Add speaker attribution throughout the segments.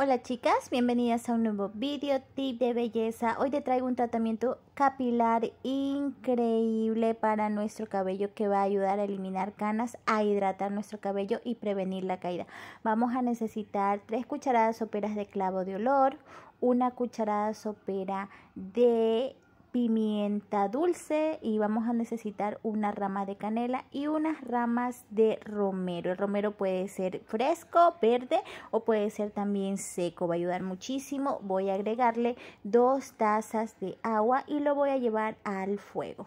Speaker 1: Hola chicas, bienvenidas a un nuevo video tip de belleza. Hoy te traigo un tratamiento capilar increíble para nuestro cabello que va a ayudar a eliminar canas, a hidratar nuestro cabello y prevenir la caída. Vamos a necesitar 3 cucharadas soperas de clavo de olor, una cucharada sopera de pimienta dulce y vamos a necesitar una rama de canela y unas ramas de romero. El romero puede ser fresco, verde o puede ser también seco. Va a ayudar muchísimo. Voy a agregarle dos tazas de agua y lo voy a llevar al fuego.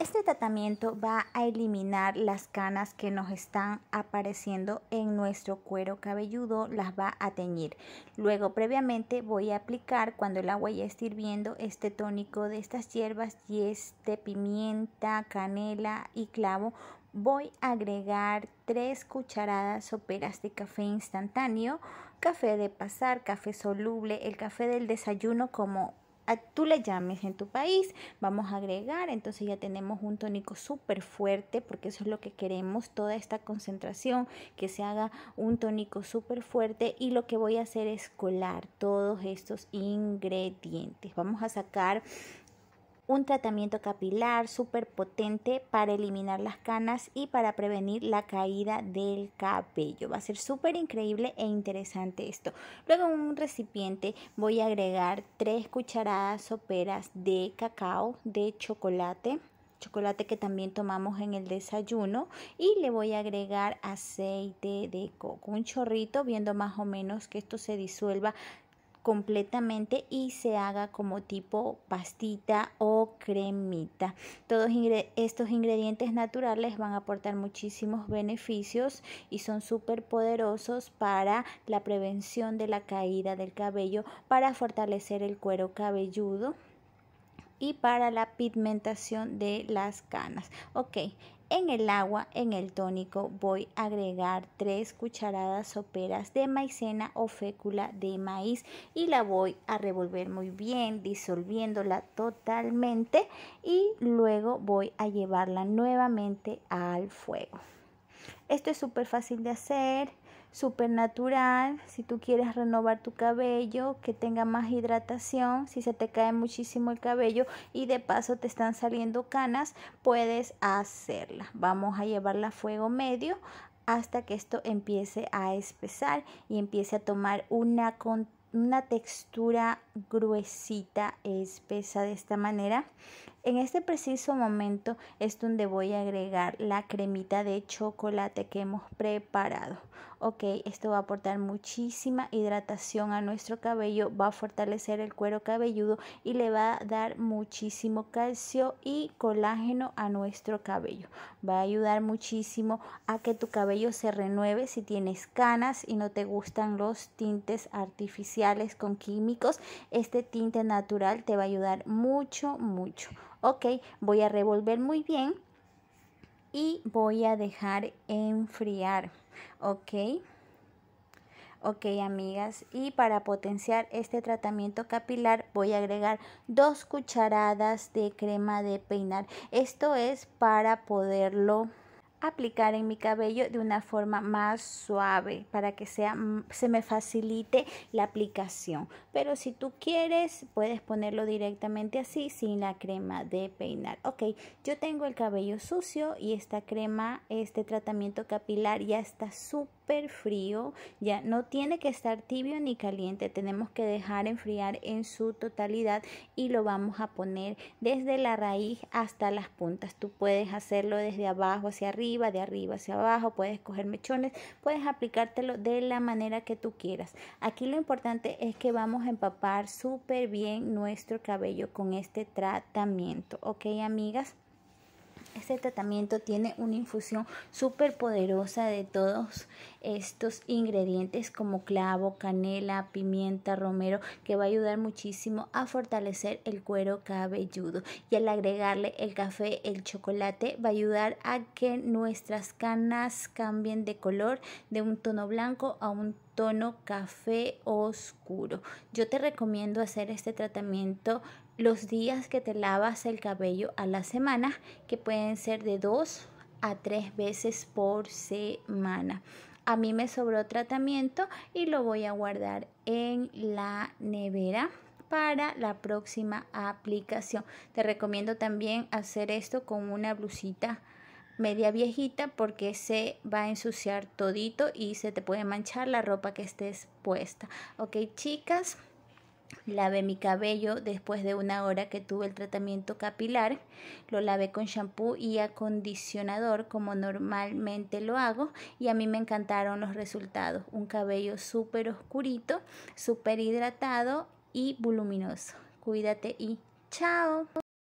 Speaker 1: Este tratamiento va a eliminar las canas que nos están apareciendo en nuestro cuero cabelludo, las va a teñir. Luego previamente voy a aplicar cuando el agua ya esté hirviendo este tónico de estas hierbas y este pimienta, canela y clavo voy a agregar 3 cucharadas soperas de café instantáneo, café de pasar, café soluble, el café del desayuno como tú le llames en tu país. Vamos a agregar, entonces ya tenemos un tónico súper fuerte porque eso es lo que queremos, toda esta concentración, que se haga un tónico súper fuerte y lo que voy a hacer es colar todos estos ingredientes. Vamos a sacar un tratamiento capilar súper potente para eliminar las canas y para prevenir la caída del cabello. Va a ser súper increíble e interesante esto. Luego en un recipiente voy a agregar 3 cucharadas soperas de cacao de chocolate chocolate que también tomamos en el desayuno y le voy a agregar aceite de coco un chorrito viendo más o menos que esto se disuelva completamente y se haga como tipo pastita o cremita. Todos estos ingredientes naturales van a aportar muchísimos beneficios y son súper poderosos para la prevención de la caída del cabello, para fortalecer el cuero cabelludo y para la pigmentación de las canas. Ok, en el agua, en el tónico, voy a agregar 3 cucharadas soperas de maicena o fécula de maíz y la voy a revolver muy bien, disolviéndola totalmente y luego voy a llevarla nuevamente al fuego. Esto es súper fácil de hacer supernatural natural, si tú quieres renovar tu cabello, que tenga más hidratación, si se te cae muchísimo el cabello y de paso te están saliendo canas, puedes hacerla. Vamos a llevarla a fuego medio hasta que esto empiece a espesar y empiece a tomar una, una textura gruesita, espesa de esta manera. En este preciso momento es donde voy a agregar la cremita de chocolate que hemos preparado. Ok, esto va a aportar muchísima hidratación a nuestro cabello, va a fortalecer el cuero cabelludo y le va a dar muchísimo calcio y colágeno a nuestro cabello. Va a ayudar muchísimo a que tu cabello se renueve si tienes canas y no te gustan los tintes artificiales con químicos este tinte natural te va a ayudar mucho, mucho. Ok, voy a revolver muy bien y voy a dejar enfriar. Ok. Ok, amigas. Y para potenciar este tratamiento capilar voy a agregar dos cucharadas de crema de peinar. Esto es para poderlo aplicar en mi cabello de una forma más suave para que sea, se me facilite la aplicación. Pero si tú quieres, puedes ponerlo directamente así sin la crema de peinar. Ok, yo tengo el cabello sucio y esta crema, este tratamiento capilar ya está súper frío, ya no tiene que estar tibio ni caliente, tenemos que dejar enfriar en su totalidad y lo vamos a poner desde la raíz hasta las puntas. Tú puedes hacerlo desde abajo hacia arriba, de arriba hacia abajo, puedes coger mechones, puedes aplicártelo de la manera que tú quieras. Aquí lo importante es que vamos a empapar súper bien nuestro cabello con este tratamiento, ¿ok amigas? Este tratamiento tiene una infusión súper poderosa de todos estos ingredientes como clavo, canela, pimienta, romero, que va a ayudar muchísimo a fortalecer el cuero cabelludo. Y al agregarle el café, el chocolate, va a ayudar a que nuestras canas cambien de color de un tono blanco a un tono tono café oscuro. Yo te recomiendo hacer este tratamiento los días que te lavas el cabello a la semana, que pueden ser de dos a tres veces por semana. A mí me sobró tratamiento y lo voy a guardar en la nevera para la próxima aplicación. Te recomiendo también hacer esto con una blusita media viejita porque se va a ensuciar todito y se te puede manchar la ropa que estés puesta. Ok, chicas, lavé mi cabello después de una hora que tuve el tratamiento capilar. Lo lavé con shampoo y acondicionador como normalmente lo hago y a mí me encantaron los resultados. Un cabello súper oscurito, súper hidratado y voluminoso. Cuídate y chao.